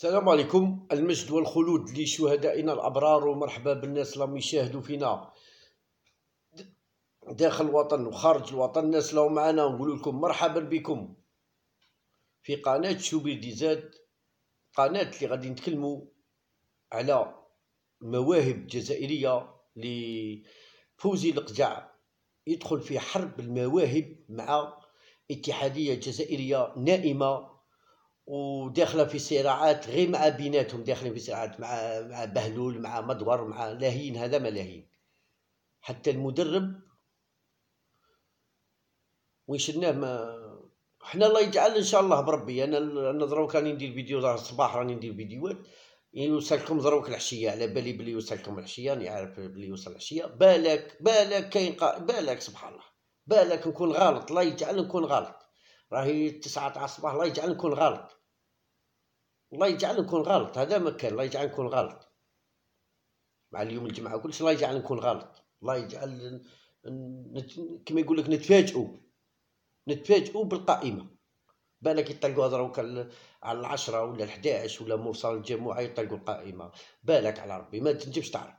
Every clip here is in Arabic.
السلام عليكم المجد والخلود لشهدائنا الابرار ومرحبا بالناس اللي يشاهدوا فينا داخل الوطن وخارج الوطن الناس اللي معنا نقول لكم مرحبا بكم في قناه شوبير ديزاد قناه اللي غادي نتكلموا على مواهب جزائريه لفوزي القجع يدخل في حرب المواهب مع اتحاديه جزائريه نائمه وداخله في صراعات غير مع بيناتهم داخلين في صراعات مع مع بهلول مع مدور مع لاهين هذا ما لاهين حتى المدرب وين شلناه ما حنا الله يجعل ان شاء الله بربي انا انا دروك راني ندير فيديو ظهر الصباح راني ندير فيديوهات يوصلكم دروك العشيه على بالي بلي يوصلكم العشيه راني عارف بلي يوصل العشيه بالك بالك كاين بالك سبحان الله بالك نكون غلط الله يجعل نكون غلط راهي تسعة تاع الصباح الله يجعل نكون غلط الله يجعل نكون غلط هذا ما كان الله يجعل نكون غلط مع اليوم الجمعة كلش الله يجعل نكون غلط الله يجعل نت... كما يقول لك نتفاجئوا نتفاجئوا بالقائمة بالك يطلقوا هضروا على العشرة ولا الحداعش ولا موصل الجمعة يطلقوا القائمة بالك على ربي ما تنجمش تعرف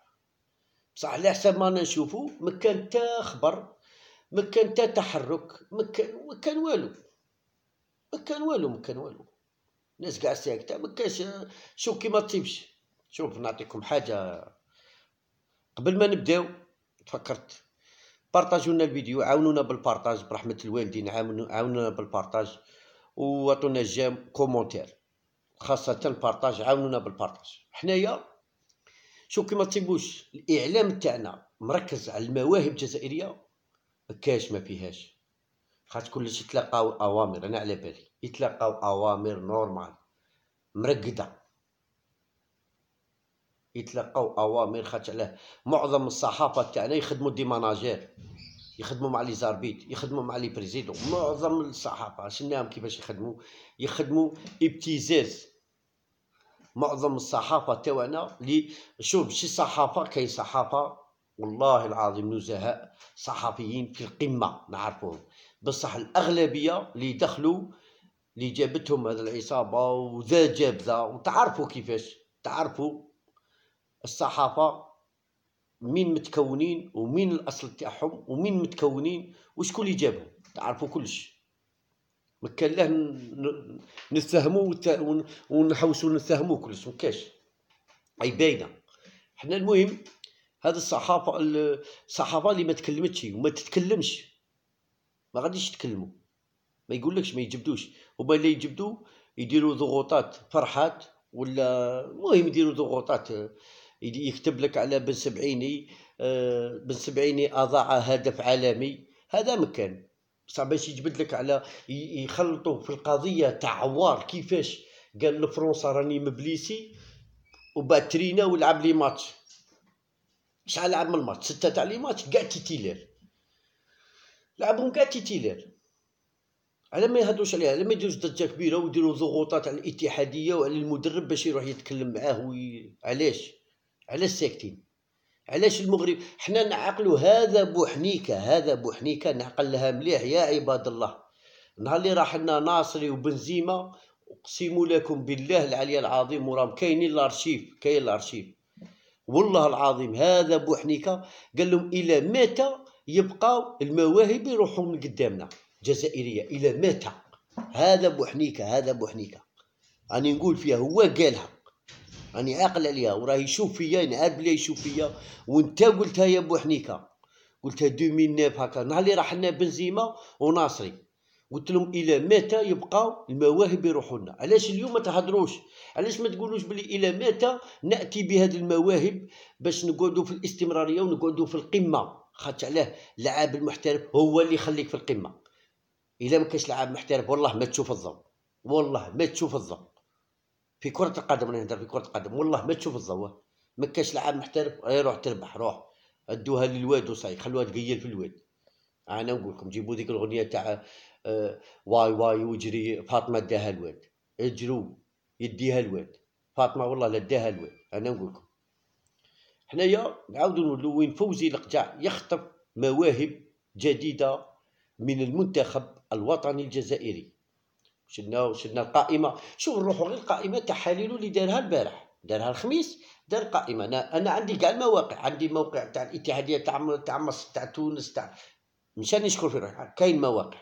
بصح على حسب ما نشوفو مكان تا خبر مكان تا تحرك مكان مكان والو ما كان والو ما كان والو الناس كاع ساكته ما كانش شوف كي ما شوف نعطيكم حاجه قبل ما نبداو تفكرت بارطاجوا لنا الفيديو عاونونا بالبارطاج برحمه الوالدين عاونونا بالبارطاج وعطونا جيم كومونتير خاصه البارطاج عاونونا بالبارطاج حنايا شوف كي ما الاعلام تاعنا مركز على المواهب الجزائريه ما كاش ما فيهاش خاطر كلش يتلقاو اوامر انا على بالي يتلقاو اوامر نورمال مرقده يتلقاو اوامر خاطر علاه معظم الصحافه تاعنا يخدموا دي ماناجير يخدموا مع لي زاربيت يخدموا مع لي بريزيدون معظم الصحافه شناهم كيفاش يخدموا يخدموا ابتزاز معظم الصحافه تاعنا لي شوف شي صحافه كاين صحافه والله العظيم نزهاء صحفيين في القمه نعرفهم بصح الاغلبيه اللي دخلوا اللي جابتهم هذه العصابه وذا جاب ذا وتعرفوا كيفاش تعرفوا الصحافه مين متكونين ومين الاصل تاعهم ومين متكونين وشكون اللي جابهم تعرفوا كلش ما كان له نفهموا ونحوسوا نفهموا كلش ما كاش اي باينه حنا المهم هاد الصحافه الصحافه اللي ما تكلمتش وما تتكلمش ما غاديش يتكلموا ما يقولكش ما يجبدوش هما اللي يجبدوا يديروا ضغوطات فرحات ولا المهم يديروا ضغوطات يكتب لك على بن سبعيني آه، بن سبعيني اضاع هدف عالمي هذا مكان بصح باش يجبد لك على يخلطوا في القضيه تاع عوار كيفاش قال لفرنسا راني مبليسي وباترينا ولعب لي ماتش شحال لعب من الماتش ستة تاع لي ماتش كاع تيتيلير لعبهم كاع تيتيلير على ما يهضروش عليها على ما يديروش ضجه كبيره ويديروا ضغوطات على الاتحاديه وعلى المدرب باش يروح يتكلم معاه وي... علاش علاش ساكتين علاش المغرب حنا نعقلوا هذا بوحنيكه هذا بوحنيكه نعقل لها مليح يا عباد الله نهار اللي راح لنا ناصري وبنزيما اقسم لكم بالله العلي العظيم وراهم كاينين الارشيف كاين الارشيف والله العظيم هذا حنيكة قال لهم الى متى يبقى المواهب يروحوا من قدامنا جزائريه الى متى هذا حنيكة هذا حنيكة راني نقول فيها هو قالها راني عاقل عليها وراه يشوف فيا ينعاد يعني بلي يشوف فيا وانت قلتها يا حنيكة قلتها 2009 هكا نهار اللي راح لنا بنزيما وناصري قلت لهم الى متى يبقى المواهب يروحوا لنا علاش اليوم ما تهضروش علاش ما تقولوش بلي الى متى ناتي بهذه المواهب باش نقعدوا في الاستمراريه ونقعدوا في القمه خاطر علاه اللاعب المحترف هو اللي يخليك في القمه الا ما كانش لاعب محترف والله ما تشوف الضوء والله ما تشوف الضوء في كره القدم انا نهضر في كره القدم والله ما تشوف الضوء ما كانش لاعب محترف روح تربح روح ادوها للواد وصاي خلوها تقيل في الواد انا نقول لكم جيبوا ديك الاغنيه تاع آه، واي واي وجري فاطمه اداها الولد اجروا يديها الولد فاطمه والله لا اداها الولد انا نقول لكم حنايا نعاودوا نولوا وين فوزي القجع يخطف مواهب جديده من المنتخب الوطني الجزائري شلنا شلنا القائمه شوف نروحوا غير القائمه تحاليل اللي دارها البارح دارها الخميس دار قائمه انا انا عندي كاع المواقع عندي موقع تاع الاتحاديه تاع تاع مصر تاع تونس تاع مشان نشكر في روحي كاين مواقع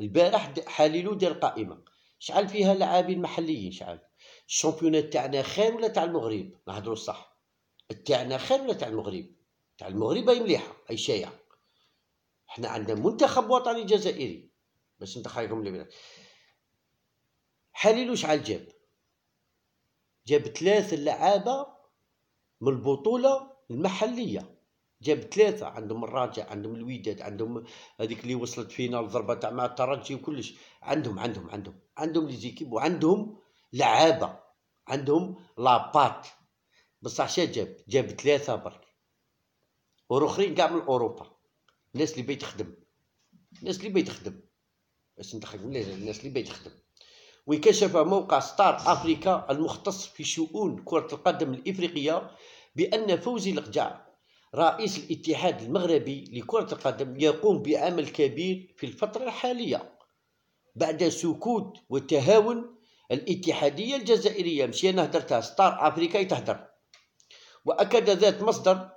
البارح حاليلو دار قائمه شعل فيها لاعبين محليين شعل الشامبيونات تاعنا خير ولا تاع المغرب نهضروا صح تاعنا خير ولا تاع المغرب تاع المغرب هي مليحه اي شايعه حنا عندنا منتخب وطني جزائري باش ندخلكم للبلاد حاليلو شعل جاب جاب ثلاث لعابه من البطوله المحليه جاب ثلاثة عندهم الراجع عندهم الوداد عندهم هذيك اللي وصلت فينا الضربة تاع مع الترجي وكلش عندهم عندهم عندهم عندهم لي زيكيب وعندهم لعابة عندهم لابات بصح شا جاب جاب ثلاثة برك والاخرين كاع من اوروبا الناس اللي بيتخدم الناس اللي بيتخدم باش نضحك الناس اللي بيتخدم وكشف موقع ستار افريكا المختص في شؤون كرة القدم الافريقية بأن فوزي القجع رئيس الاتحاد المغربي لكرة القدم يقوم بعمل كبير في الفترة الحالية بعد سكوت وتهاون الاتحادية الجزائرية مشي أنا هدرتها ستار أفريكا يتهدر وأكد ذات مصدر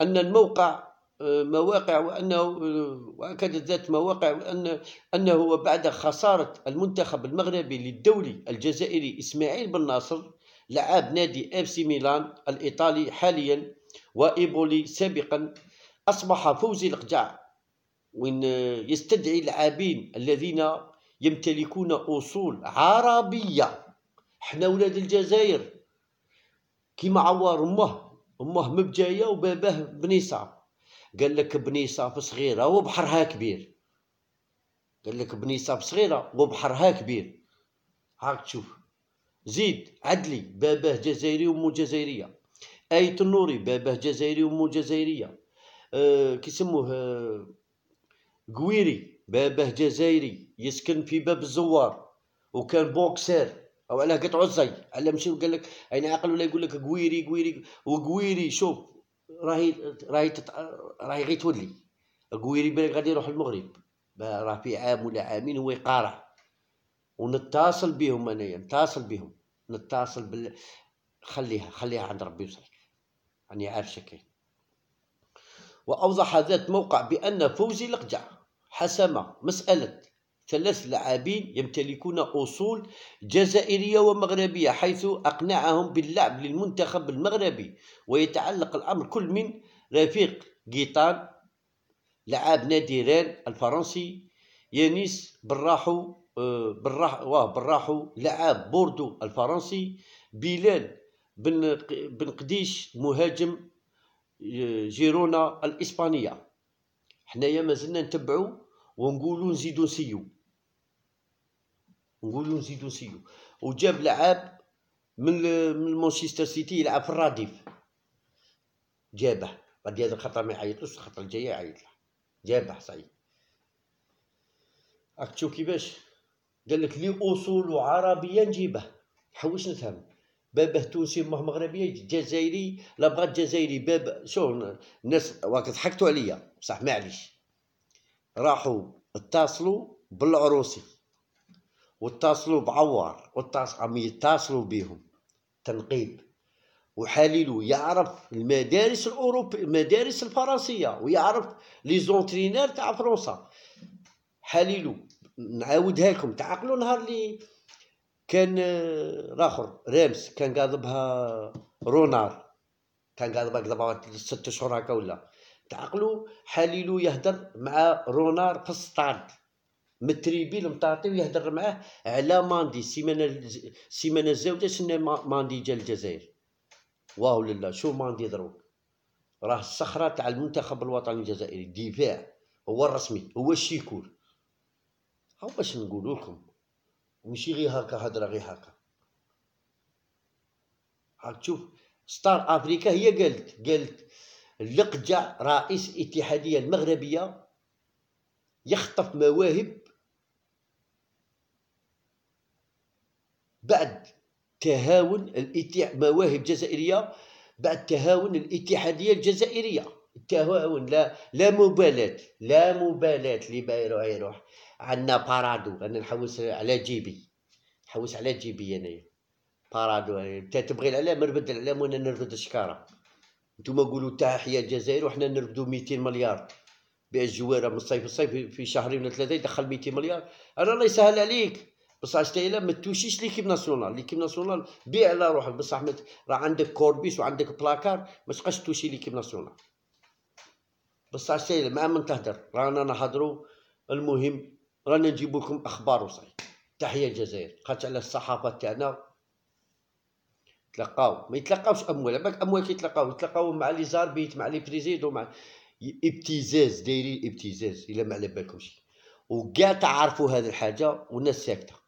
أن الموقع آه، مواقع وأنه آه، وأكد ذات مواقع وأن أنه بعد خسارة المنتخب المغربي للدولي الجزائري إسماعيل بن ناصر لعاب نادي اف سي ميلان الإيطالي حاليا وإيبولي سابقا أصبح فوزي القجع وإن يستدعي العابين الذين يمتلكون أصول عربية حنا ولاد الجزائر كيما عوار أمه أمه مبجاية وباباه بنيسة قال لك بنيسة صغيرة وبحرها كبير قال لك بنيسة صغيرة وبحرها كبير هاك تشوف زيد عدلي باباه جزائري وامه جزائريه آية النوري باباه جزائري وامه جزائريه أه، كيسموه أه، قويري باباه جزائري يسكن في باب الزوار وكان بوكسير او علاه قطعو الزي علاه مشي وقال لك اين عقل ولا يقول لك قويري قويري وقويري شوف راهي راهي تت... راهي غير تولي قويري بالك غادي يروح المغرب راه في عام ولا عامين هو يقارع ونتصل بهم انايا نتصل بهم نتصل بال خليها خليها عند ربي وصلك عن يعني يعرشك وأوضح ذات موقع بأن فوزي لقجع حسم مسألة ثلاث لاعبين يمتلكون أصول جزائرية ومغربية حيث أقنعهم باللعب للمنتخب المغربي ويتعلق الأمر كل من رفيق قيطان لعاب نادي ريل الفرنسي يانيس براحو آه، بالراحو واه براحو لعاب بوردو الفرنسي بلال بن بن قديش مهاجم جيرونا الاسبانيه حنايا مازلنا نتبعو ونقولو نزيدو نسيو نقولو نزيدو نسيو وجاب لعاب من من مانشستر سيتي يلعب في الراديف جابه غادي هذا الخطر ما يعيطوش الخطر الجايه يعيط له جابه صعيب راك تشوف كيفاش قال لك لي اصول عربيه نجيبه حوش نفهم بابه تونسي وامه مغربيه جزائري لا بغى الجزائري باب شوف الناس واك ضحكتوا عليا بصح معليش راحوا اتصلوا بالعروسي واتصلوا بعوار عم يتصلوا بهم تنقيب وحاليلو يعرف المدارس الاوروبيه المدارس الفرنسيه ويعرف لي زونترينير تاع فرنسا حاليلو نعاودها لكم تعقلوا نهار لي كان الاخر آه، ريمس كان قاضبها رونار كان قاضبها قضبها ست شهور هكا ولا تعقلوا حليلو يهدر مع رونار في السطاد متريبي المطاطي ويهدر معاه على ماندي سيمانه سيمانه الزاوده سنه ماندي جا الجزائر واو لله شو ماندي دروك راه الصخره تاع المنتخب الوطني الجزائري الدفاع هو الرسمي هو الشيكور ها باش نقول لكم ماشي غير هكا هضره غير هكا هاك تشوف ستار افريكا هي قالت قالت لقجع رئيس الاتحاديه المغربيه يخطف مواهب بعد تهاون مواهب جزائريه بعد تهاون الاتحاديه الجزائريه التهاون لا لا مبالاه لا مبالاه اللي يروح يروح عندنا بارادو انا نحوس على جيبي نحوس على جيبي انايا بارادو انت تبغي الاعلام نربد الاعلام وانا نرفد الشكاره نتوما قولوا تحيه الجزائر وحنا نرفدوا 200 مليار بيع الجواره من الصيف الصيف في شهرين ولا ثلاثه يدخل 200 مليار انا الله يسهل عليك بصح الا ما توشيش ليكيب ناسيونال ليكيب ناسيونال بيع على روحك بصح راه عندك كوربيس وعندك بلاكار ما تبقاش توشي ليكيب ناسيونال بصح الا مع من تهدر رانا نهضروا المهم رانا نجيب لكم اخبار وصاي تحيه الجزائر قالت على الصحافه تاعنا تلقاو ما يتلقاوش اموال بالك اموال كيتلقاو يتلقاو مع لي زاربيت مع لي بريزيد مع ابتزاز دايرين ابتزاز الا ما على بالكمش وكاع تعرفوا هذه الحاجه والناس ساكته